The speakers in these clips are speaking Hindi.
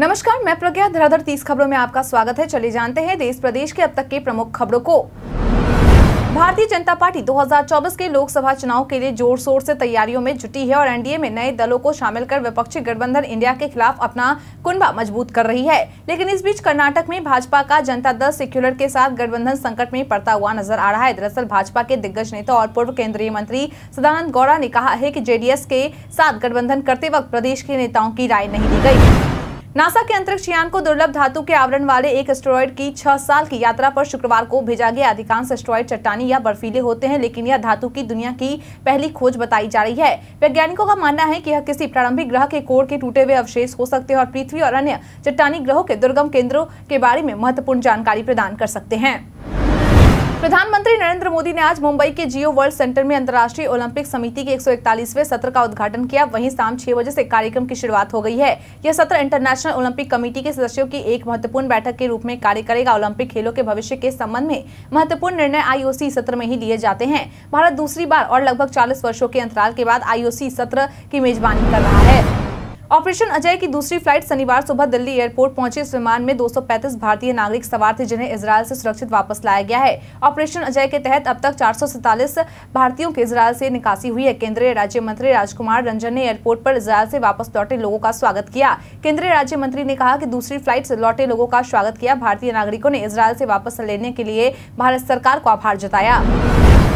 नमस्कार मैं प्रज्ञा धराधर तीस खबरों में आपका स्वागत है चले जानते हैं देश प्रदेश के अब तक के प्रमुख खबरों को भारतीय जनता पार्टी 2024 के लोकसभा चुनाव के लिए जोर शोर से तैयारियों में जुटी है और एनडीए में नए दलों को शामिल कर विपक्षी गठबंधन इंडिया के खिलाफ अपना कुंबा मजबूत कर रही है लेकिन इस बीच कर्नाटक में भाजपा का जनता दल सेक्युलर के साथ गठबंधन संकट में पड़ता हुआ नजर आ रहा है दरअसल भाजपा के दिग्गज नेता और पूर्व केंद्रीय मंत्री सदानंद गौड़ा ने कहा है की जेडीएस के साथ गठबंधन करते वक्त प्रदेश के नेताओं की राय नहीं दी गयी नासा के अंतरिक्ष यान को दुर्लभ धातु के आवरण वाले एक एस्ट्रॉयड की छह साल की यात्रा पर शुक्रवार को भेजा गया अधिकांश एस्ट्रॉयड चट्टानी या बर्फीले होते हैं लेकिन यह धातु की दुनिया की पहली खोज बताई जा रही है वैज्ञानिकों का मानना है कि यह किसी प्रारंभिक ग्रह के कोर के टूटे हुए अवशेष हो सकते हैं और पृथ्वी और अन्य चट्टानी ग्रहों के दुर्गम केंद्रों के बारे में महत्वपूर्ण जानकारी प्रदान कर सकते हैं प्रधानमंत्री नरेंद्र मोदी ने आज मुंबई के जियो वर्ल्ड सेंटर में अंतर्राष्ट्रीय ओलंपिक समिति के 141वें सत्र का उद्घाटन किया वहीं शाम छह बजे से कार्यक्रम की शुरुआत हो गई है यह सत्र इंटरनेशनल ओलंपिक कमेटी के सदस्यों की एक महत्वपूर्ण बैठक के रूप में कार्य करेगा ओलंपिक खेलों के भविष्य के संबंध में महत्वपूर्ण निर्णय आईओसी सत्र में ही लिए जाते हैं भारत दूसरी बार और लगभग चालीस वर्षो के अंतराल के बाद आईओसी सत्र की मेजबानी कर रहा है ऑपरेशन अजय की दूसरी फ्लाइट शनिवार सुबह दिल्ली एयरपोर्ट पहुंचे इस विमान में 235 भारतीय नागरिक सवार थे जिन्हें इसराइल से सुरक्षित वापस लाया गया है ऑपरेशन अजय के तहत अब तक चार भारतीयों के इसराइल से निकासी हुई है केंद्रीय राज्य मंत्री राजकुमार रंजन ने एयरपोर्ट पर इसराइल से वापस लौटे लोगों का स्वागत किया केंद्रीय राज्य मंत्री ने कहा की दूसरी फ्लाइट से लौटे लोगों का स्वागत किया भारतीय नागरिकों ने इसराइल से वापस लेने के लिए भारत सरकार को आभार जताया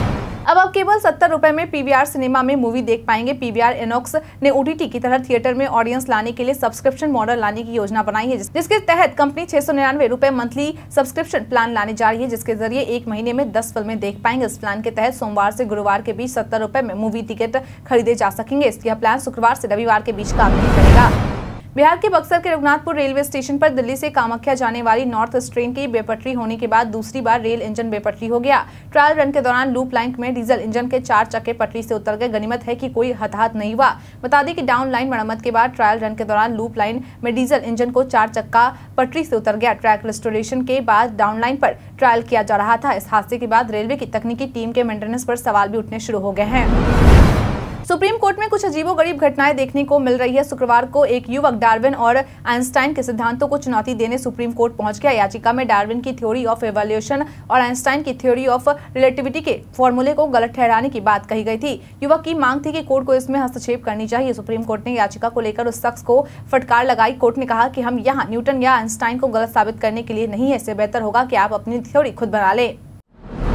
अब आप केवल सत्तर रुपए में पीवीआर सिनेमा में मूवी देख पाएंगे पीवीआर एनॉक्स ने ओटीटी की तरह थिएटर में ऑडियंस लाने के लिए सब्सक्रिप्शन मॉडल लाने की योजना बनाई है जिसके तहत कंपनी छह सौ निन्यानवे रूपए मंथली सब्सक्रिप्शन प्लान लाने जा रही है जिसके जरिए एक महीने में दस फिल्में देख पाएंगे इस प्लान के तहत सोमवार से गुरुवार के बीच सत्तर रुपए में मूवी टिकट खरीदे जा सकेंगे इसका प्लान शुक्रवार से रविवार के बीच काम नहीं करेगा बिहार के बक्सर के रघुनाथपुर रेलवे स्टेशन पर दिल्ली से कामाख्या जाने वाली नॉर्थ ईस्ट ट्रेन की बेपटरी होने के बाद दूसरी बार रेल इंजन बेपटरी हो गया ट्रायल रन के दौरान लूप लाइन में डीजल इंजन के चार चक्के पटरी से उतर गए गनीमत है कि कोई हताहत नहीं हुआ बता दें कि डाउन लाइन मरम्मत के बाद ट्रायल रन के दौरान लूप लाइन में डीजल इंजन को चार चक्का पटरी से उतर गया ट्रैक रेस्टोरेशन के बाद डाउन लाइन पर ट्रायल किया जा रहा था इस हादसे के बाद रेलवे की तकनीकी टीम के मेंटेनेंस पर सवाल भी उठने शुरू हो गए हैं सुप्रीम कोर्ट में कुछ अजीबोगरीब घटनाएं देखने को मिल रही है शुक्रवार को एक युवक डार्विन और आइंस्टाइन के सिद्धांतों को चुनौती देने सुप्रीम कोर्ट पहुंच गया याचिका में डार्विन की थ्योरी ऑफ एवोल्यूशन और आइंस्टाइन की थ्योरी ऑफ रिलेटिविटी के फॉर्मूले को गलत ठहराने की बात कही गई थी युवक की मांग थी कि कोर्ट को इसमें हस्तक्षेप करनी चाहिए सुप्रीम कोर्ट ने याचिका को लेकर उस शख्स को फटकार लगाई कोर्ट ने कहा कि हम यहाँ न्यूटन या आइंस्टाइन को गलत साबित करने के लिए नहीं है इससे बेहतर होगा कि आप अपनी थ्योरी खुद बना लें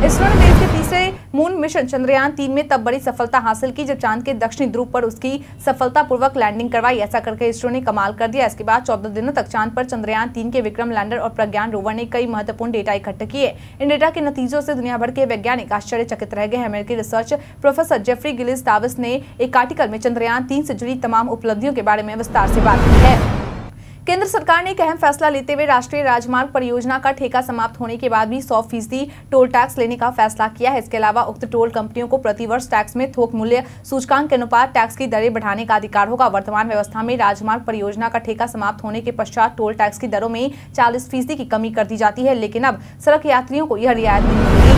इसरो ने देश के तीसरे मून मिशन चंद्रयान तीन में तब बड़ी सफलता हासिल की जब चांद के दक्षिणी ध्रुव पर उसकी सफलतापूर्वक लैंडिंग करवाई ऐसा करके इसरो ने कमाल कर दिया इसके बाद चौदह दिनों तक चांद पर चंद्रयान तीन के विक्रम लैंडर और प्रज्ञान रोवर ने कई महत्वपूर्ण डेटा इकट्ठे किए इन डेटा के नतीजों से दुनिया भर के वैज्ञानिक आश्चर्यचकित रह गए अमेरिकी research professor Jeffrey Gillis Tavis ने एक आर्टिकल में चंद्रयान तीन से जुड़ी तमाम उपलब्धियों के बारे में विस्तार से बात की है केंद्र सरकार ने एक अहम फैसला लेते हुए राष्ट्रीय राजमार्ग परियोजना का ठेका समाप्त होने के बाद भी सौ फीसदी टोल टैक्स लेने का फैसला किया है इसके अलावा उक्त टोल कंपनियों को प्रतिवर्ष टैक्स में थोक मूल्य सूचकांक के अनुपात टैक्स की दरें बढ़ाने का अधिकार होगा वर्तमान व्यवस्था में राजमार्ग परियोजना का ठेका समाप्त होने के पश्चात टोल टैक्स की दरों में चालीस फीसदी की कमी कर दी जाती है लेकिन अब सड़क यात्रियों को यह रियायत नहीं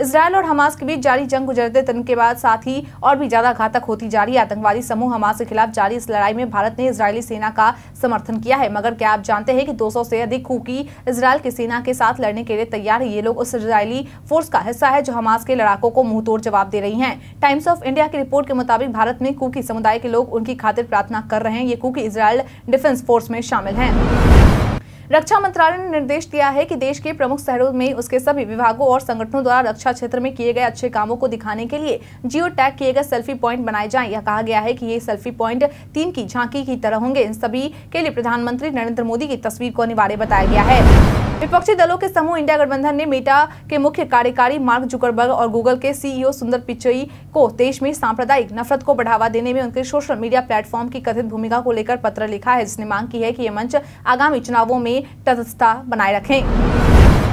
इसराइल और हमास के बीच जारी जंग गुजरते दिन के बाद साथ ही और भी ज्यादा घातक होती जा रही है आतंकवादी समूह हमास के खिलाफ जारी इस लड़ाई में भारत ने इसराइली सेना का समर्थन किया है मगर क्या आप जानते हैं कि 200 से अधिक हुकी इसराइल की सेना के साथ लड़ने के लिए तैयार है ये लोग उस इसराइली फोर्स का हिस्सा है जो हमास के लड़ाकों को मुंहतोड़ जवाब दे रही है टाइम्स ऑफ इंडिया की रिपोर्ट के मुताबिक भारत में कुकी समुदाय के लोग उनकी खातिर प्रार्थना कर रहे हैं ये कुकी इसराइल डिफेंस फोर्स में शामिल है रक्षा मंत्रालय ने निर्देश दिया है कि देश के प्रमुख शहरों में उसके सभी विभागों और संगठनों द्वारा रक्षा क्षेत्र में किए गए अच्छे कामों को दिखाने के लिए जियो टैग किए गए सेल्फी पॉइंट बनाए जाएं यह कहा गया है कि ये सेल्फी पॉइंट तीन की झांकी की तरह होंगे इन सभी के लिए प्रधानमंत्री नरेंद्र मोदी की तस्वीर को अनिवार्य बताया गया है विपक्षी दलों के समूह इंडिया गठबंधन ने मेटा के मुख्य कार्यकारी मार्क जुकरबर्ग और गूगल के सीईओ सुंदर पिचई को देश में सांप्रदायिक नफरत को बढ़ावा देने में उनके सोशल मीडिया प्लेटफॉर्म की कथित भूमिका को लेकर पत्र लिखा है जिसने मांग की है कि ये मंच आगामी चुनावों में तटस्थता बनाए रखें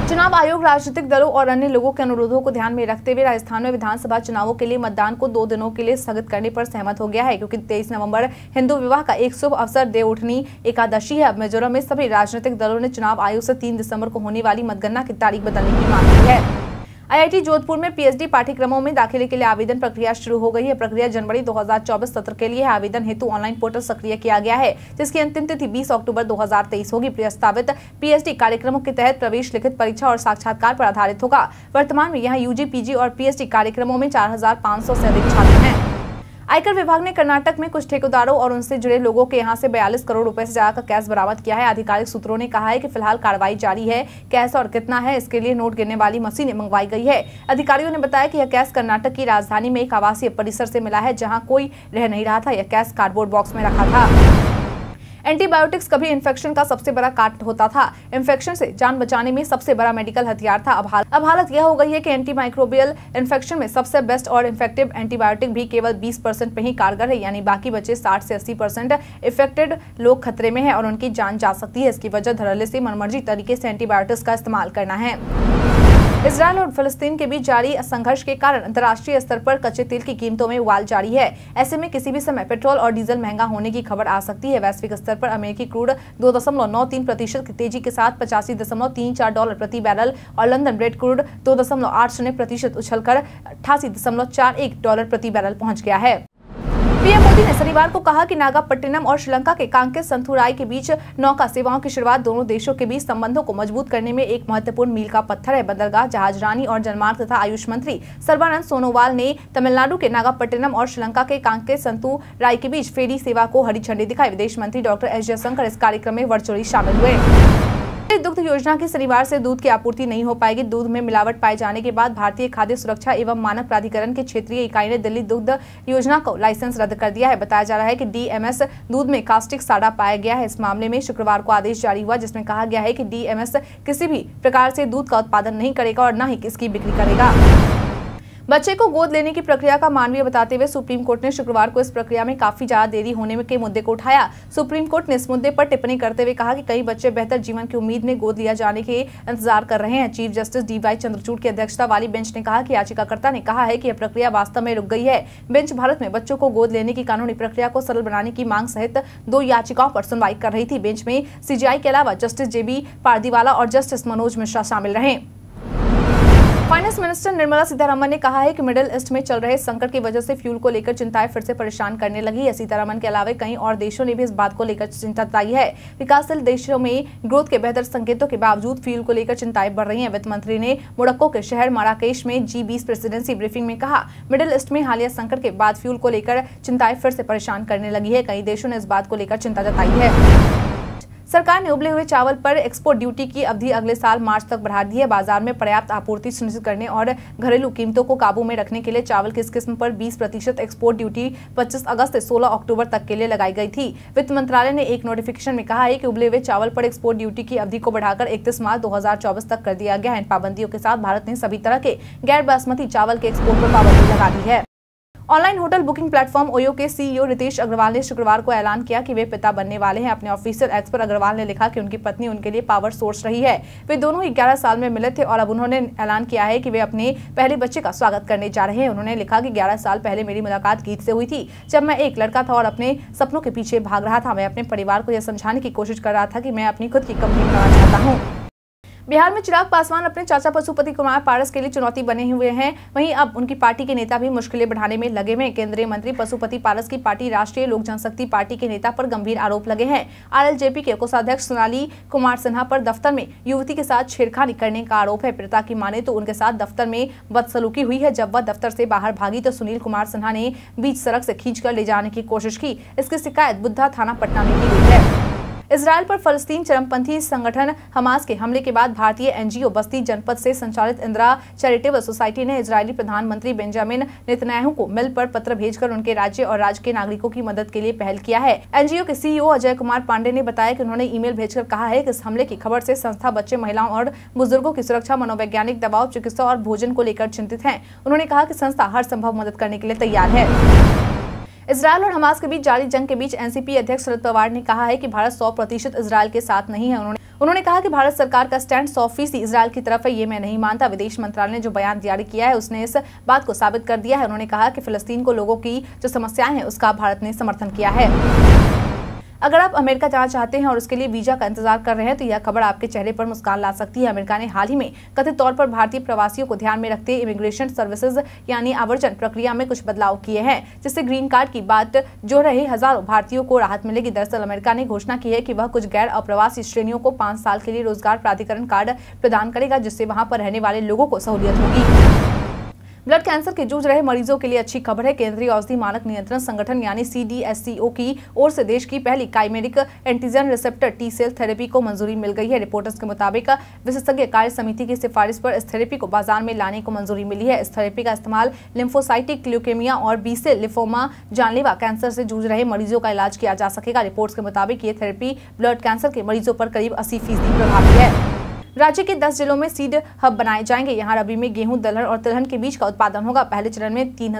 चुनाव आयोग राजनीतिक दलों और अन्य लोगों के अनुरोधों को ध्यान में रखते हुए राजस्थान में विधानसभा चुनावों के लिए मतदान को दो दिनों के लिए स्थगित करने पर सहमत हो गया है क्योंकि 23 नवंबर हिंदू विवाह का एक शुभ अवसर देव उठनी एकादशी है अब मिजोरम में सभी राजनीतिक दलों ने चुनाव आयोग से तीन दिसंबर को होने वाली मतगणना की तारीख बदलने की मांग की है आईआईटी जोधपुर में पीएचडी पाठ्यक्रमों में दाखिले के लिए आवेदन प्रक्रिया शुरू हो गई है प्रक्रिया जनवरी 2024 सत्र के लिए आवेदन हेतु ऑनलाइन पोर्टल सक्रिय किया गया है जिसकी अंतिम तिथि 20 अक्टूबर 2023 होगी प्रस्तावित पीएचडी कार्यक्रमों के तहत प्रवेश लिखित परीक्षा और साक्षात्कार पर आधारित होगा वर्तमान में यहाँ यूजी पीजी और पीएचडी कार्यक्रमों में चार से अधिक छात्र हैं आयकर विभाग ने कर्नाटक में कुछ ठेकेदारों और उनसे जुड़े लोगों के यहाँ से बयालीस करोड़ रुपए से ज्यादा का कैश बरामद किया है आधिकारिक सूत्रों ने कहा है कि फिलहाल कार्रवाई जारी है कैश और कितना है इसके लिए नोट गिरने वाली मशीने मंगवाई गई है अधिकारियों ने बताया कि यह कैश कर्नाटक की राजधानी में एक आवासीय परिसर से मिला है जहाँ कोई रह नहीं रहा था यह कैश कार्डबोर्ड बॉक्स में रखा था एंटीबायोटिक्स कभी इन्फेक्शन का सबसे बड़ा काट होता था इन्फेक्शन से जान बचाने में सबसे बड़ा मेडिकल हथियार था अब हाल अब हालत यह हो गई है कि एंटीमाइक्रोबियल इन्फेक्शन में सबसे बेस्ट और इफेक्टिव एंटीबायोटिक भी केवल बीस परसेंट ही कारगर है यानी बाकी बचे साठ से अस्सी परसेंट इफेक्टेड लोग खतरे में है और उनकी जान जा सकती है इसकी वजह धरले से मनमर्जी तरीके से एंटीबायोटिक्स का इस्तेमाल करना है इसराइल और फिलिस्तीन के बीच जारी संघर्ष के कारण अंतर्राष्ट्रीय स्तर पर कच्चे तेल की कीमतों में उबाल जारी है ऐसे में किसी भी समय पेट्रोल और डीजल महंगा होने की खबर आ सकती है वैश्विक स्तर पर अमेरिकी क्रूड दो दशमलव नौ तीन प्रतिशत की तेजी के साथ पचासी दशमलव तीन चार डॉलर प्रति बैरल और लंदन ब्रेड क्रूड दो दशमलव आठ शून्य प्रतिशत उछलकर अठासी दशमलव चार एक डॉलर प्रति बैरल पहुंच गया है पीएम मोदी ने शनिवार को कहा कि नागापट्टिनम और श्रीलंका के कांकेर संथुराई के बीच नौका सेवाओं की शुरुआत दोनों देशों के बीच संबंधों को मजबूत करने में एक महत्वपूर्ण मील का पत्थर है बंदरगाह जहाजरानी और जनमार्ग तथा आयुष मंत्री सर्बानंद सोनोवाल ने तमिलनाडु के नागापट्टिनम और श्रीलंका के कांकेर संतुराई के बीच फेरी सेवा को हरी झंडी दिखाई विदेश मंत्री डॉक्टर एस जयशंकर इस कार्यक्रम में वर्चुअली शामिल हुए दुग्ध योजना की शनिवार से दूध की आपूर्ति नहीं हो पाएगी दूध में मिलावट पाए जाने के बाद भारतीय खाद्य सुरक्षा एवं मानक प्राधिकरण के क्षेत्रीय इकाई ने दिल्ली दुग्ध योजना को लाइसेंस रद्द कर दिया है बताया जा रहा है कि डीएमएस दूध में कास्टिक साडा पाया गया है इस मामले में शुक्रवार को आदेश जारी हुआ जिसमें कहा गया है कि डीएमएस किसी भी प्रकार से दूध का उत्पादन नहीं करेगा और न ही इसकी बिक्री करेगा बच्चे को गोद लेने की प्रक्रिया का मानवीय बताते हुए सुप्रीम कोर्ट ने शुक्रवार को इस प्रक्रिया में काफी ज्यादा देरी होने के मुद्दे को उठाया सुप्रीम कोर्ट ने इस मुद्दे पर टिप्पणी करते हुए कहा कि कई बच्चे बेहतर जीवन की उम्मीद में गोद लिया जाने के इंतजार कर रहे हैं chief justice D Y Chandrachud की अध्यक्षता वाली बेंच ने कहा की याचिकाकर्ता ने कहा है की यह प्रक्रिया वास्तव में रुक गई है बेंच भारत में बच्चों को गोद लेने की कानूनी प्रक्रिया को सरल बनाने की मांग सहित दो याचिकाओं पर सुनवाई कर रही थी बेंच में सीजीआई के अलावा जस्टिस जेबी पारदीवाला और जस्टिस मनोज मिश्रा शामिल रहे फाइनेंस मिनिस्टर निर्मला सीतारामन ने कहा है कि मिडिल ईस्ट में चल रहे संकट की वजह से फ्यूल को लेकर चिंताएं फिर से परेशान करने लगी है सीतारामन के अलावा कई और देशों ने भी इस बात को लेकर चिंता जताई है विकासशील देशों में ग्रोथ के बेहतर संकेतों के बावजूद फ्यूल को लेकर चिंताएं बढ़ रही है वित्त मंत्री ने मोड़क्को के शहर माराकेश में जी बीस प्रेसिडेंसी ब्रीफिंग में कहा मिडिल ईस्ट में हालिया संकट के बाद फ्यूल को लेकर चिंताएं फिर से परेशान करने लगी है कई देशों ने इस बात को लेकर चिंता जताई है सरकार ने उबले हुए चावल पर एक्सपोर्ट ड्यूटी की अवधि अगले साल मार्च तक बढ़ा दी है बाजार में पर्याप्त आपूर्ति सुनिश्चित करने और घरेलू कीमतों को काबू में रखने के लिए चावल की इस किस्म पर 20 प्रतिशत एक्सपोर्ट ड्यूटी 25 अगस्त से 16 अक्टूबर तक के लिए लगाई गई थी वित्त मंत्रालय ने एक नोटिफिकेशन में कहा है की उबले हुए चावल पर एक्सपोर्ट ड्यूटी की अवधि को बढ़ाकर इकतीस मार्च दो तक कर दिया गया है इन पाबंदियों के साथ भारत ने सभी तरह के गैर बासमती चावल के एक्सपोर्ट पर पाबंदी लगा दी है online hotel booking platform OYO के सीईओ रितेश अग्रवाल ने शुक्रवार को ऐलान किया कि वे पिता बनने वाले हैं अपने ऑफिशियल एक्स पर अग्रवाल ने लिखा कि उनकी पत्नी उनके लिए पावर सोर्स रही है वे दोनों 11 साल में मिले थे और अब उन्होंने ऐलान किया है कि वे अपने पहले बच्चे का स्वागत करने जा रहे हैं उन्होंने लिखा कि ग्यारह साल पहले मेरी मुलाकात गीत से हुई थी जब मैं एक लड़का था और अपने सपनों के पीछे भाग रहा था मैं अपने परिवार को यह समझाने की कोशिश कर रहा था कि मैं अपनी खुद की कंपनी बनाना चाहता हूँ बिहार में चिराग पासवान अपने चाचा पशुपति कुमार पारस के लिए चुनौती बने हुए हैं वहीं अब उनकी पार्टी के नेता भी मुश्किलें बढ़ाने में लगे हुए केंद्रीय मंत्री पशुपति पारस की पार्टी राष्ट्रीय लोक जनशक्ति पार्टी के नेता पर गंभीर आरोप लगे हैं आरएलजेपी के कोषाध्यक्ष सोनाली कुमार सिन्हा पर दफ्तर में युवती के साथ छेड़खानी करने का आरोप है प्रता की माने तो उनके साथ दफ्तर में बदसलूकी हुई है जब वह दफ्तर से बाहर भागी तो सुनील कुमार सिन्हा ने बीच सड़क से खींच ले जाने की कोशिश की इसकी शिकायत बुद्धा थाना पटना में की गई है इसराइल पर फलस्तीन चरमपंथी संगठन हमास के हमले के बाद भारतीय एनजीओ बस्ती जनपद से संचालित इंदिरा चैरिटेबल सोसाइटी ने इसराइली प्रधानमंत्री बेंजामिन नेतन्याहू को मिल पर पत्र भेजकर उनके राज्य और राज्य के नागरिकों की मदद के लिए पहल किया है एनजीओ के सीईओ अजय कुमार पांडे ने बताया की उन्होंने ईमेल भेजकर कहा है की इस हमले की खबर ऐसी संस्था बच्चे महिलाओं और बुजुर्गो की सुरक्षा मनोवैज्ञानिक दबाव चिकित्सा और भोजन को लेकर चिंतित है उन्होंने कहा की संस्था हर संभव मदद करने के लिए तैयार है इसराइल और हमास के बीच जारी जंग के बीच एनसीपी अध्यक्ष शरद पवार ने कहा है कि भारत सौ प्रतिशत इसराइल के साथ नहीं है उन्होंने उन्होंने कहा कि भारत सरकार का स्टैंड सौ फीसदी इसराइल की तरफ है ये मैं नहीं मानता विदेश मंत्रालय ने जो बयान जारी किया है उसने इस बात को साबित कर दिया है उन्होंने कहा की फिलस्तीन को लोगों की जो समस्याएं है उसका भारत ने समर्थन किया है अगर आप अमेरिका जाना चाहते हैं और उसके लिए वीजा का इंतजार कर रहे हैं तो यह खबर आपके चेहरे पर मुस्कान ला सकती है अमेरिका ने हाल ही में कथित तौर पर भारतीय प्रवासियों को ध्यान में रखते इमिग्रेशन सर्विसेज यानी आवर्जन प्रक्रिया में कुछ बदलाव किए हैं जिससे ग्रीन कार्ड की बात जो रहे हजारों भारतीयों को राहत मिलेगी दरअसल अमेरिका ने घोषणा की है कि वह कुछ गैर अप्रवासी श्रेणियों को पांच साल के लिए रोजगार प्राधिकरण कार्ड प्रदान करेगा जिससे वहां पर रहने वाले लोगों को सहूलियत होगी ब्लड कैंसर के जूझ रहे मरीजों के लिए अच्छी खबर है केंद्रीय औषधि मानक नियंत्रण संगठन यानी सीडीएससीओ e की ओर से देश की पहली chimeric antigen receptor T cell therapy को मंजूरी मिल गई है रिपोर्टर्स के मुताबिक विशेषज्ञ कार्य समिति की सिफारिश पर इस थेरेपी को बाजार में लाने को मंजूरी मिली है इस थेरेपी का इस्तेमाल लिम्फोसाइटिक ल्यूकेमिया और बीसे लिफोमा जानलेवा कैंसर से जूझ रहे मरीजों का इलाज किया जा सकेगा रिपोर्ट्स के मुताबिक ये थेरेपी ब्लड कैंसर के मरीजों पर करीब अस्सी फीसदी प्रभावी है राज्य के दस जिलों में सीड हब बनाए जाएंगे यहाँ रबी में गेहूं दलहन और तिलहन के बीज का उत्पादन होगा पहले चरण में तीन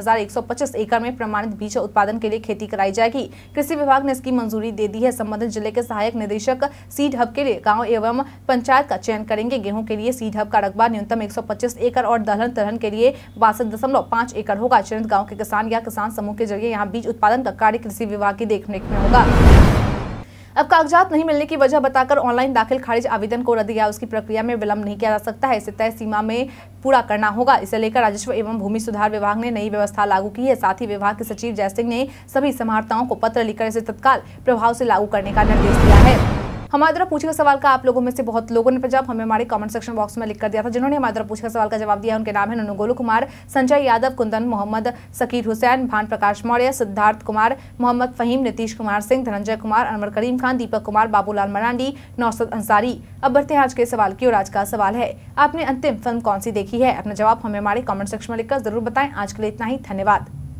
एकड़ में प्रमाणित बीज उत्पादन के लिए खेती कराई जाएगी कृषि विभाग ने इसकी मंजूरी दे दी है संबंधित जिले के सहायक निदेशक सीड हब के लिए गाँव एवं पंचायत का चयन करेंगे गेहूँ के लिए सीड हब का रकबा न्यूनतम एक एकड़ और दलहन तिलहन के लिए बासठ एकड़ होगा चयनित गाँव के किसान या किसान समूह के जरिए यहाँ बीज उत्पादन का कार्य कृषि विभाग की देखरेख में होगा अब कागजात नहीं मिलने की वजह बताकर ऑनलाइन दाखिल खारिज आवेदन को रद्द या उसकी प्रक्रिया में विलंब नहीं किया जा सकता है इसे तय सीमा में पूरा करना होगा इसे लेकर राजस्व एवं भूमि सुधार विभाग ने नई व्यवस्था लागू की है साथ ही विभाग के सचिव जय ने सभी समाहताओं को पत्र लिखकर इसे तत्काल प्रभाव से लागू करने का निर्देश दिया है हमारे द्वारा पूछे गए सवाल का आप लोगों में से बहुत लोगों ने जवाब हमें हमारे कमेंट सेक्शन बॉक्स में लिख कर दिया था जिन्होंने हमारे द्वारा पूछे सवाल का जवाब दिया उनके नाम है ननुगोलू कुमार संजय यादव कुंदन मोहम्मद सकीर हुसैन भान प्रकाश मौर्य सिद्धार्थ कुमार मोहम्मद फहीम नीतीश कुमार सिंह धनंजय कुमार अनवर करीम खान दीपक कुमार बाबूलाल मरांडी नौसद अंसारी अब बढ़ते हैं आज के सवाल की और आज का सवाल है आपने अंतिम फिल्म कौन सी देखी है अपना जवाब हमें हमारे कमेंट सेक्शन में लिखकर जरूर बताएं आज के लिए इतना ही धन्यवाद